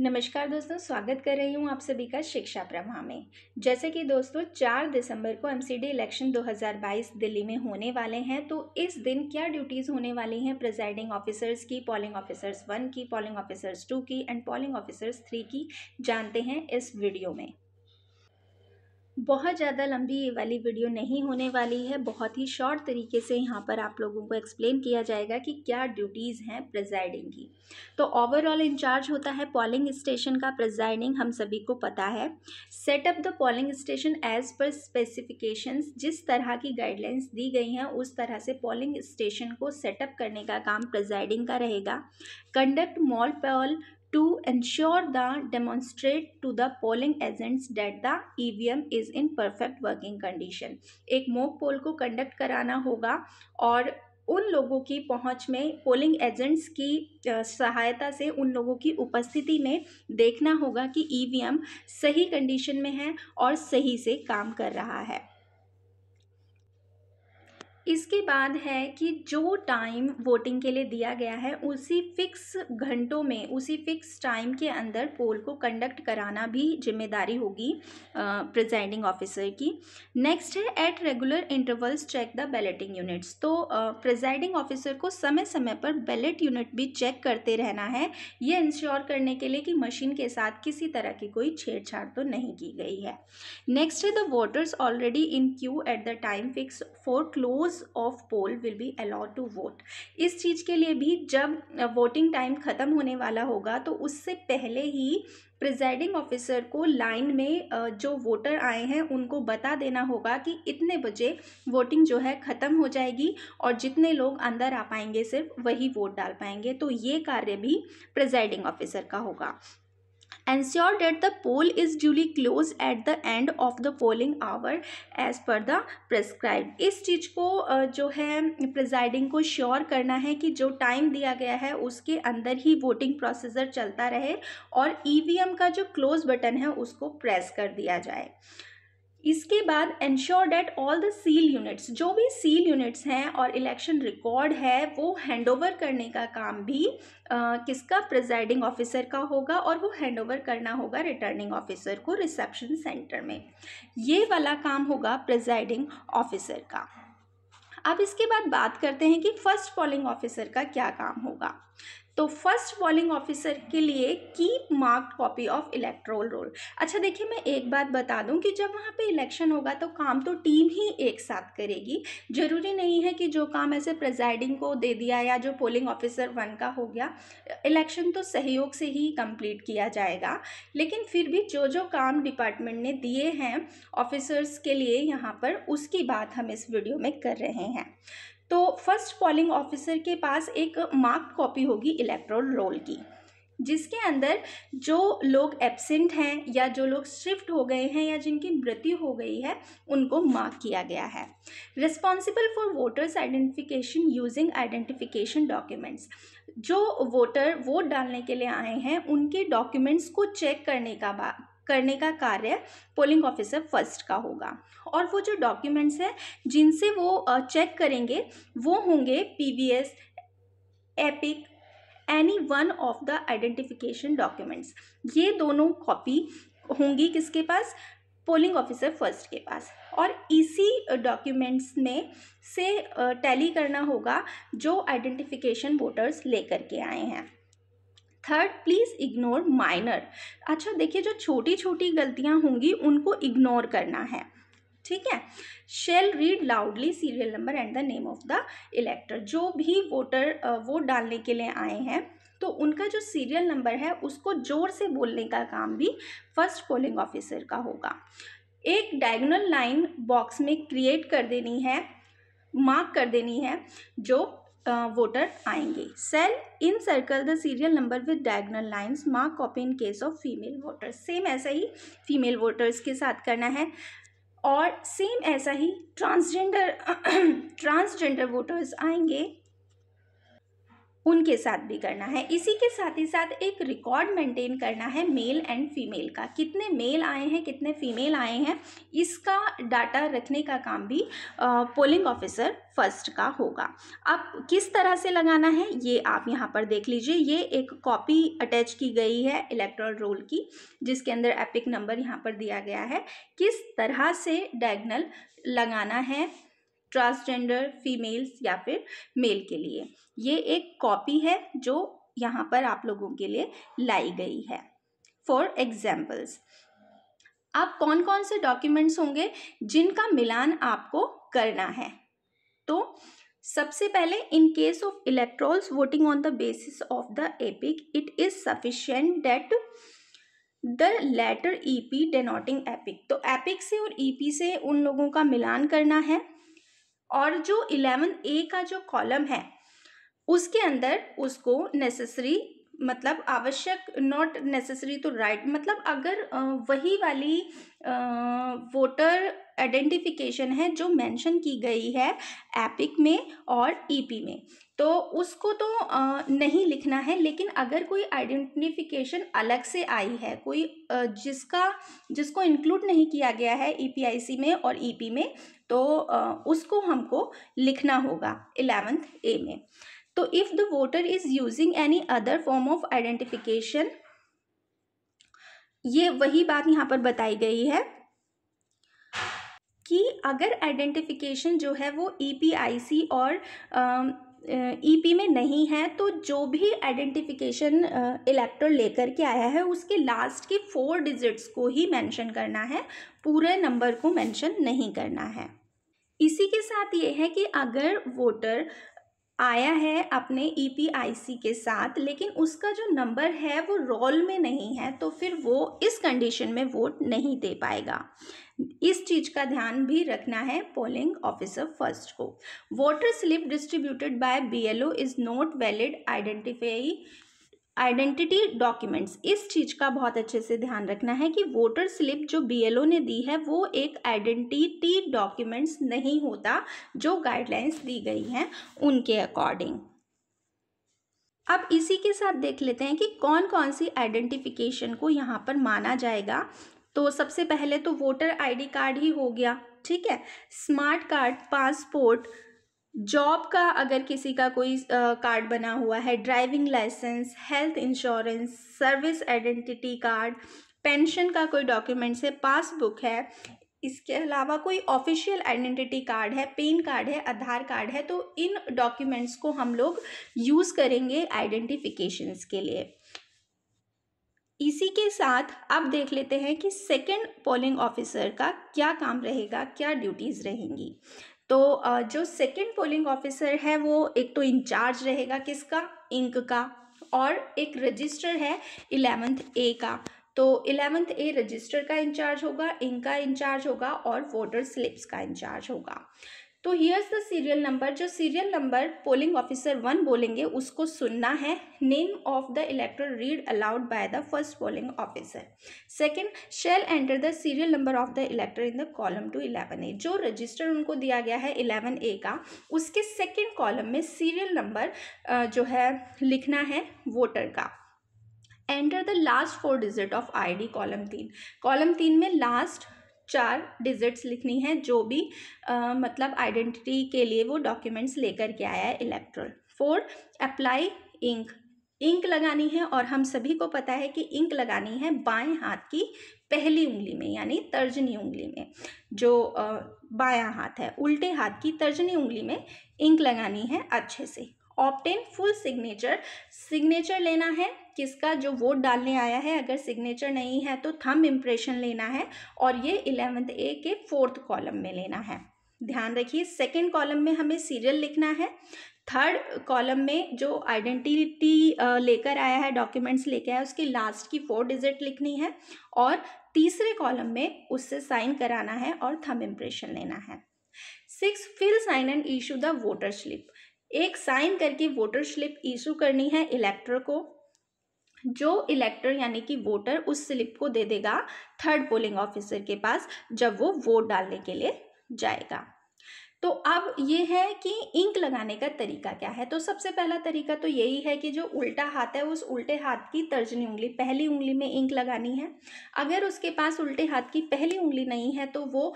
नमस्कार दोस्तों स्वागत कर रही हूँ आप सभी का शिक्षा प्रभा में जैसे कि दोस्तों 4 दिसंबर को एमसीडी इलेक्शन 2022 दिल्ली में होने वाले हैं तो इस दिन क्या ड्यूटीज़ होने वाली हैं प्रेजाइडिंग ऑफिसर्स की पोलिंग ऑफिसर्स वन की पोलिंग ऑफिसर्स टू की एंड पोलिंग ऑफिसर्स थ्री की जानते हैं इस वीडियो में बहुत ज़्यादा लंबी ये वाली वीडियो नहीं होने वाली है बहुत ही शॉर्ट तरीके से यहाँ पर आप लोगों को एक्सप्लेन किया जाएगा कि क्या ड्यूटीज़ हैं प्रिजाइडिंग की तो ओवरऑल इंचार्ज होता है पोलिंग स्टेशन का प्रिजाइडिंग हम सभी को पता है setup the polling station as per specifications जिस तरह की गाइडलाइंस दी गई हैं उस तरह से पोलिंग स्टेशन को सेटअप करने का काम प्रिजाइडिंग का रहेगा conduct mock poll to ensure the demonstrate to the polling agents that the EVM is in perfect working condition एक mock poll को conduct कराना होगा और उन लोगों की पहुंच में पोलिंग एजेंट्स की सहायता से उन लोगों की उपस्थिति में देखना होगा कि ईवीएम सही कंडीशन में है और सही से काम कर रहा है इसके बाद है कि जो टाइम वोटिंग के लिए दिया गया है उसी फिक्स घंटों में उसी फिक्स टाइम के अंदर पोल को कंडक्ट कराना भी जिम्मेदारी होगी प्रिजाइडिंग ऑफिसर की नेक्स्ट है at regular intervals check the balloting units तो प्रिजाइडिंग ऑफिसर को समय समय पर बैलेट यूनिट भी चेक करते रहना है ये इंश्योर करने के लिए कि मशीन के साथ किसी तरह की कोई छेड़छाड़ तो नहीं की गई है नेक्स्ट है the voters already in queue at the time fix for close members of poll will be allowed to vote इस चीज़ के लिए भी जब वोटिंग टाइम ख़त्म होने वाला होगा तो उससे पहले ही प्रिजाइडिंग ऑफिसर को लाइन में जो वोटर आए हैं उनको बता देना होगा कि इतने बजे वोटिंग जो है ख़त्म हो जाएगी और जितने लोग अंदर आ पाएंगे सिर्फ वही वोट डाल पाएंगे तो ये कार्य भी प्रिजाइडिंग ऑफिसर का होगा ensure that the poll is duly closed at the end of the polling hour as per the prescribed इस चीज़ को जो है प्रिजाइडिंग को श्योर करना है कि जो टाइम दिया गया है उसके अंदर ही वोटिंग प्रोसीजर चलता रहे और ई e का जो क्लोज बटन है उसको प्रेस कर दिया जाए इसके बाद ensure that all the seal units जो भी सील यूनिट्स हैं और इलेक्शन रिकॉर्ड है वो हैंडओवर करने का काम भी आ, किसका प्रिजाइडिंग ऑफिसर का होगा और वो हैंडओवर करना होगा रिटर्निंग ऑफिसर को रिसेप्शन सेंटर में ये वाला काम होगा प्रिजाइडिंग ऑफिसर का अब इसके बाद बात करते हैं कि फ़र्स्ट पोलिंग ऑफिसर का क्या काम होगा तो फर्स्ट पॉलिंग ऑफिसर के लिए keep marked copy of electoral roll अच्छा देखिए मैं एक बात बता दूं कि जब वहाँ पे इलेक्शन होगा तो काम तो टीम ही एक साथ करेगी ज़रूरी नहीं है कि जो काम ऐसे प्रेजाइडिंग को दे दिया या जो पोलिंग ऑफिसर वन का हो गया इलेक्शन तो सहयोग से ही कंप्लीट किया जाएगा लेकिन फिर भी जो जो काम डिपार्टमेंट ने दिए हैं ऑफिसर्स के लिए यहाँ पर उसकी बात हम इस वीडियो में कर रहे हैं तो फर्स्ट पोलिंग ऑफिसर के पास एक मार्क्ड कॉपी होगी इलेक्ट्रोल रोल की जिसके अंदर जो लोग एब्सेंट हैं या जो लोग शिफ्ट हो गए हैं या जिनकी मृत्यु हो गई है उनको मार्क किया गया है responsible for voters identification using identification documents जो वोटर वोट डालने के लिए आए हैं उनके डॉक्यूमेंट्स को चेक करने का करने का कार्य पोलिंग ऑफिसर फर्स्ट का होगा और वो जो डॉक्यूमेंट्स हैं जिनसे वो चेक करेंगे वो होंगे PBS EPIC any one of the identification documents ये दोनों कॉपी होंगी किसके पास पोलिंग ऑफिसर फर्स्ट के पास और इसी डॉक्यूमेंट्स में से टैली करना होगा जो आइडेंटिफिकेशन वोटर्स लेकर के आए हैं थर्ड प्लीज़ इग्नोर माइनर अच्छा देखिए जो छोटी छोटी गलतियाँ होंगी उनको इग्नोर करना है ठीक है shall read loudly serial number and the name of the elector जो भी वोटर वोट डालने के लिए आए हैं तो उनका जो सीरियल नंबर है उसको जोर से बोलने का काम भी फर्स्ट पोलिंग ऑफिसर का होगा एक डायगोनल लाइन बॉक्स में क्रिएट कर देनी है मार्क कर देनी है जो वोटर आएंगे shall encircle the serial number with diagonal lines mark copy in case of female voters same ऐसा ही फीमेल वोटर्स के साथ करना है और सेम ऐसा ही ट्रांसजेंडर ट्रांसजेंडर वोटर्स आएंगे उनके साथ भी करना है इसी के साथ ही साथ एक रिकॉर्ड मेंटेन करना है मेल एंड फीमेल का कितने मेल आए हैं कितने फीमेल आए हैं इसका डाटा रखने का काम भी पोलिंग ऑफिसर फर्स्ट का होगा अब किस तरह से लगाना है ये आप यहाँ पर देख लीजिए ये एक कॉपी अटैच की गई है इलेक्ट्रॉल रोल की जिसके अंदर एपिक नंबर यहाँ पर दिया गया है किस तरह से डायगनल लगाना है ट्रांसजेंडर फीमेल्स या फिर मेल के लिए ये एक कॉपी है जो यहाँ पर आप लोगों के लिए लाई गई है फॉर एग्जाम्पल्स आप कौन कौन से डॉक्यूमेंट्स होंगे जिनका मिलान आपको करना है तो सबसे पहले in case of electorals voting on the basis of the EPIC it is sufficient that the letter E P denoting EPIC तो एपिक से और ई e पी से उन लोगों का मिलान करना है और जो इलेवन ए का जो कॉलम है उसके अंदर उसको नेसेसरी मतलब आवश्यक नॉट नेसेसरी तो राइट right, मतलब अगर वही वाली वोटर आइडेंटिफिकेशन है जो मेंशन की गई है एपिक में और ईपी e में तो उसको तो नहीं लिखना है लेकिन अगर कोई आइडेंटिफिकेशन अलग से आई है कोई जिसका जिसको इंक्लूड नहीं किया गया है ईपीआईसी e में और ईपी e में तो उसको हमको लिखना होगा इलेवेंथ ए में तो if the voter is using any other form of identification ये वही बात यहाँ पर बताई गई है कि अगर आइडेंटिफिकेशन जो है वो ई e और ईपी e में नहीं है तो जो भी आइडेंटिफिकेशन इलेक्टर लेकर के आया है उसके लास्ट के फोर डिजिट्स को ही मेंशन करना है पूरे नंबर को मेंशन नहीं करना है इसी के साथ ये है कि अगर वोटर आया है अपने ईपीआईसी e के साथ लेकिन उसका जो नंबर है वो रोल में नहीं है तो फिर वो इस कंडीशन में वोट नहीं दे पाएगा इस चीज का ध्यान भी रखना है पोलिंग ऑफिसर फर्स्ट को voter slip distributed by BLO is not valid identify identity documents इस चीज़ का बहुत अच्छे से ध्यान रखना है कि वोटर स्लिप जो बीएलओ ने दी है वो एक आइडेंटिटी डॉक्यूमेंट्स नहीं होता जो गाइडलाइंस दी गई हैं उनके अकॉर्डिंग अब इसी के साथ देख लेते हैं कि कौन कौन सी आइडेंटिफिकेशन को यहाँ पर माना जाएगा तो सबसे पहले तो वोटर आईडी कार्ड ही हो गया ठीक है स्मार्ट कार्ड पासपोर्ट जॉब का अगर किसी का कोई कार्ड बना हुआ है driving licence health insurance service identity card pension का कोई डॉक्यूमेंट्स है पासबुक है इसके अलावा कोई ऑफिशियल आइडेंटिटी कार्ड है पेन कार्ड है आधार कार्ड है तो इन डॉक्यूमेंट्स को हम लोग यूज़ करेंगे आइडेंटिफिकेशंस के लिए इसी के साथ अब देख लेते हैं कि सेकेंड पोलिंग ऑफिसर का क्या काम रहेगा क्या ड्यूटीज़ रहेंगी तो जो सेकेंड पोलिंग ऑफिसर है वो एक तो इंचार्ज रहेगा किसका इंक का और एक रजिस्टर है इलेवेंथ ए का तो इलेवेंथ ए रजिस्टर का इंचार्ज होगा इंक का इंचार्ज होगा और वोटर स्लिप्स का इंचार्ज होगा तो हियर्स द सीरियल नंबर जो serial number polling officer one बोलेंगे उसको सुनना है name of the elector read aloud by the first polling officer second shall enter the serial number of the elector in the column two eleven A जो register उनको दिया गया है eleven A का उसके सेकेंड कॉलम में serial number जो है लिखना है वोटर का enter the last four digit of I D column तीन कॉलम तीन में लास्ट चार डिजिट्स लिखनी है जो भी आ, मतलब आइडेंटिटी के लिए वो डॉक्यूमेंट्स लेकर के आया है electoral for apply ink ink लगानी है और हम सभी को पता है कि इंक लगानी है बाएं हाथ की पहली उंगली में यानी तर्जनी उंगली में जो बायां हाथ है उल्टे हाथ की तर्जनी उंगली में इंक लगानी है अच्छे से ऑप्टेन फुल सिग्नेचर सिग्नेचर लेना है किसका जो वोट डालने आया है अगर सिग्नेचर नहीं है तो थम इम्प्रेशन लेना है और ये इलेवेंथ ए के फोर्थ कॉलम में लेना है ध्यान रखिए सेकेंड कॉलम में हमें सीरियल लिखना है थर्ड कॉलम में जो आइडेंटिटी लेकर आया है डॉक्यूमेंट्स लेकर आया है उसकी लास्ट की फोर डिजिट लिखनी है और तीसरे कॉलम में उससे साइन कराना है और थम इम्प्रेशन लेना है six fill sign and issue the voter slip एक साइन करके वोटर स्लिप इशू करनी है इलेक्टर को जो इलेक्टर यानी कि वोटर उस स्लिप को दे देगा थर्ड पोलिंग ऑफिसर के पास जब वो वोट डालने के लिए जाएगा तो अब ये है कि इंक लगाने का तरीका क्या है तो सबसे पहला तरीका तो यही है कि जो उल्टा हाथ है उस उल्टे हाथ की तर्जनी उंगली पहली उंगली में इंक लगानी है अगर उसके पास उल्टे हाथ की पहली उंगली नहीं है तो वो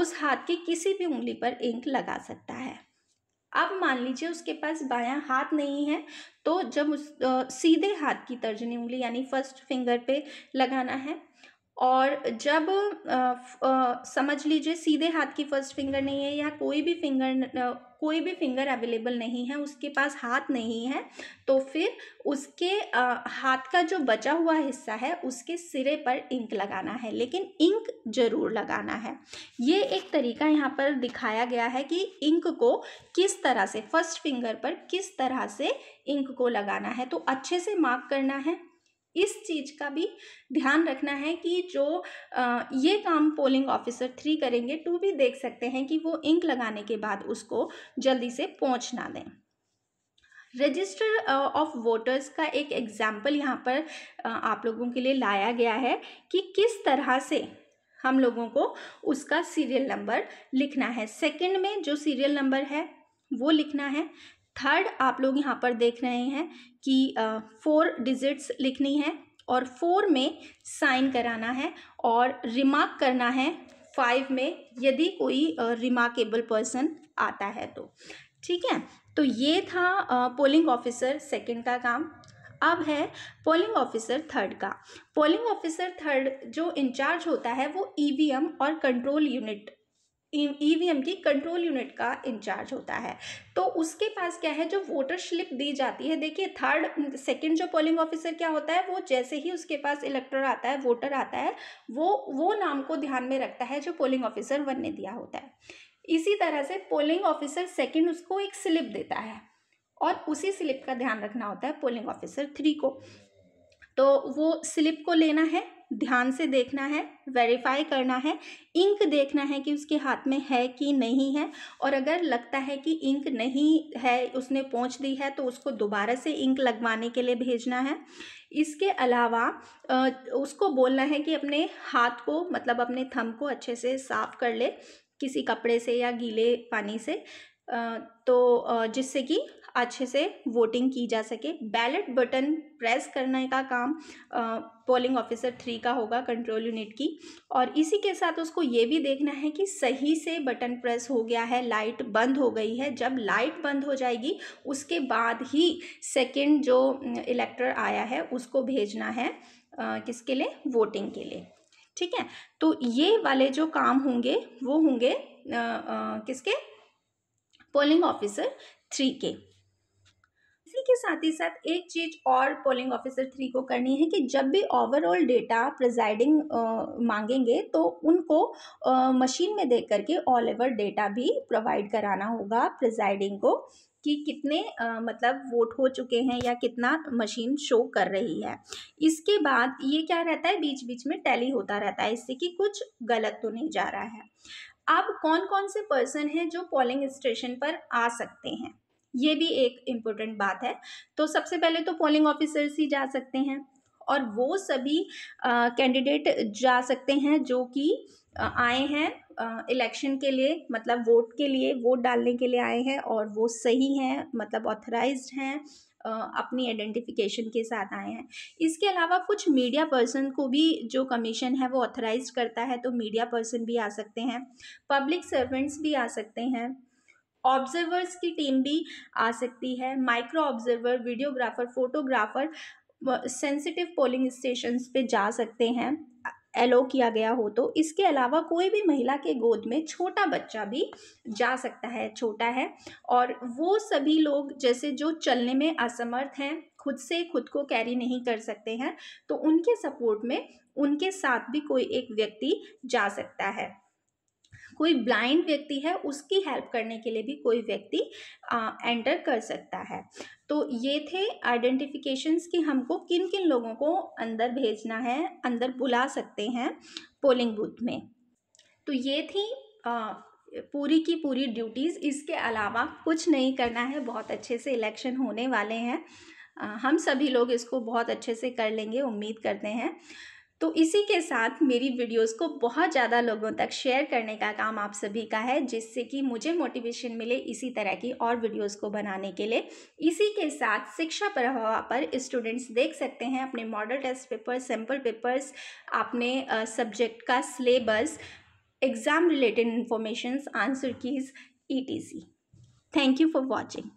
उस हाथ की किसी भी उंगली पर इंक लगा सकता है अब मान लीजिए उसके पास बायां हाथ नहीं है तो जब उस आ, सीधे हाथ की तर्जनी उंगली यानी फर्स्ट फिंगर पे लगाना है और जब आ, आ, समझ लीजिए सीधे हाथ की फर्स्ट फिंगर नहीं है या कोई भी फिंगर कोई भी फिंगर अवेलेबल नहीं है उसके पास हाथ नहीं है तो फिर उसके आ, हाथ का जो बचा हुआ हिस्सा है उसके सिरे पर इंक लगाना है लेकिन इंक जरूर लगाना है ये एक तरीका यहाँ पर दिखाया गया है कि इंक को किस तरह से फर्स्ट फिंगर पर किस तरह से इंक को लगाना है तो अच्छे से मार्क करना है इस चीज़ का भी ध्यान रखना है कि जो ये काम पोलिंग ऑफिसर थ्री करेंगे टू तो भी देख सकते हैं कि वो इंक लगाने के बाद उसको जल्दी से पहुँच ना दें रजिस्टर ऑफ वोटर्स का एक एग्ज़ाम्पल यहाँ पर uh, आप लोगों के लिए लाया गया है कि किस तरह से हम लोगों को उसका सीरियल नंबर लिखना है सेकंड में जो सीरियल नंबर है वो लिखना है थर्ड आप लोग यहाँ पर देख रहे हैं कि फोर डिजिट्स लिखनी है और फोर में साइन कराना है और रिमार्क करना है फाइव में यदि कोई रिमार्केबल पर्सन आता है तो ठीक है तो ये था पोलिंग ऑफिसर सेकंड का काम अब है पोलिंग ऑफिसर थर्ड का पोलिंग ऑफिसर थर्ड जो इंचार्ज होता है वो ईवीएम और control unit EVM e-, e की कंट्रोल यूनिट का इंचार्ज होता है तो उसके पास क्या है जो वोटर स्लिप दी जाती है देखिए थर्ड सेकंड जो पोलिंग ऑफिसर क्या होता है वो जैसे ही उसके पास इलेक्टर आता है वोटर आता है वो वो नाम को ध्यान में रखता है जो पोलिंग ऑफिसर वन ने दिया होता है इसी तरह से पोलिंग ऑफिसर सेकेंड उसको एक स्लिप देता है और उसी स्लिप का ध्यान रखना होता है पोलिंग ऑफिसर थ्री को तो वो स्लिप को लेना है ध्यान से देखना है वेरीफाई करना है इंक देखना है कि उसके हाथ में है कि नहीं है और अगर लगता है कि इंक नहीं है उसने पहुंच दी है तो उसको दोबारा से इंक लगवाने के लिए भेजना है इसके अलावा उसको बोलना है कि अपने हाथ को मतलब अपने थम को अच्छे से साफ़ कर ले किसी कपड़े से या गीले पानी से तो जिससे कि अच्छे से वोटिंग की जा सके बैलेट बटन प्रेस करने का काम पोलिंग ऑफिसर थ्री का होगा कंट्रोल यूनिट की और इसी के साथ उसको ये भी देखना है कि सही से बटन प्रेस हो गया है लाइट बंद हो गई है जब लाइट बंद हो जाएगी उसके बाद ही सेकेंड जो इलेक्टर आया है उसको भेजना है आ, किसके लिए वोटिंग के लिए ठीक है तो ये वाले जो काम होंगे वो होंगे किसके पोलिंग ऑफिसर थ्री के इसी के साथ ही साथ एक चीज़ और पोलिंग ऑफिसर थ्री को करनी है कि जब भी ओवरऑल डेटा प्रिजाइडिंग मांगेंगे तो उनको मशीन में देख करके ऑल ओवर डेटा भी प्रोवाइड कराना होगा प्रिजाइडिंग को कि कितने आ, मतलब वोट हो चुके हैं या कितना मशीन शो कर रही है इसके बाद ये क्या रहता है बीच बीच में टैली होता रहता है इससे कि कुछ गलत तो नहीं जा रहा है अब कौन कौन से पर्सन हैं जो पोलिंग स्टेशन पर आ सकते हैं ये भी एक इम्पोर्टेंट बात है तो सबसे पहले तो पोलिंग ऑफिसर्स ही जा सकते हैं और वो सभी कैंडिडेट जा सकते हैं जो कि आए हैं इलेक्शन के लिए मतलब वोट के लिए वोट डालने के लिए आए हैं और वो सही हैं मतलब ऑथराइज्ड हैं अपनी आइडेंटिफिकेशन के साथ आए हैं इसके अलावा कुछ मीडिया पर्सन को भी जो कमीशन है वो ऑथराइज करता है तो मीडिया पर्सन भी आ सकते हैं पब्लिक सर्वेंट्स भी आ सकते हैं ऑब्जर्वर्स की टीम भी आ सकती है micro observer videographer photographer sensitive polling stations पे जा सकते हैं एलो किया गया हो तो इसके अलावा कोई भी महिला के गोद में छोटा बच्चा भी जा सकता है छोटा है और वो सभी लोग जैसे जो चलने में असमर्थ हैं खुद से खुद को कैरी नहीं कर सकते हैं तो उनके सपोर्ट में उनके साथ भी कोई एक व्यक्ति जा सकता है कोई ब्लाइंड व्यक्ति है उसकी हेल्प करने के लिए भी कोई व्यक्ति एंटर कर सकता है तो ये थे आइडेंटिफिकेशंस कि हमको किन किन लोगों को अंदर भेजना है अंदर बुला सकते हैं पोलिंग बूथ में तो ये थी आ, पूरी की पूरी ड्यूटीज़ इसके अलावा कुछ नहीं करना है बहुत अच्छे से इलेक्शन होने वाले हैं हम सभी लोग इसको बहुत अच्छे से कर लेंगे उम्मीद करते हैं तो इसी के साथ मेरी वीडियोस को बहुत ज़्यादा लोगों तक शेयर करने का काम आप सभी का है जिससे कि मुझे मोटिवेशन मिले इसी तरह की और वीडियोस को बनाने के लिए इसी के साथ शिक्षा प्रभाव पर स्टूडेंट्स देख सकते हैं अपने model test paper sample papers अपने सब्जेक्ट का syllabus exam related information answer keys ई थैंक यू फॉर वॉचिंग